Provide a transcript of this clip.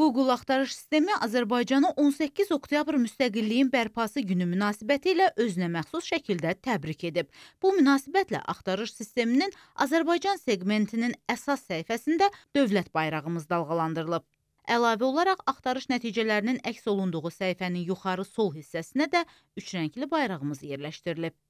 Google axtarış sistemi Azərbaycanı 18 oktyabr müstəqilliyin bərpası günü münasibəti ilə özünə məxsus şəkildə təbrik edib. Bu münasibətlə axtarış sisteminin Azərbaycan segmentinin əsas səhifəsində dövlət bayrağımız dalğalandırılıb. Əlavə olaraq axtarış nəticələrinin əks olunduğu səhifənin yuxarı sol hissəsinə də üç rəngli bayrağımız yerləşdirilib.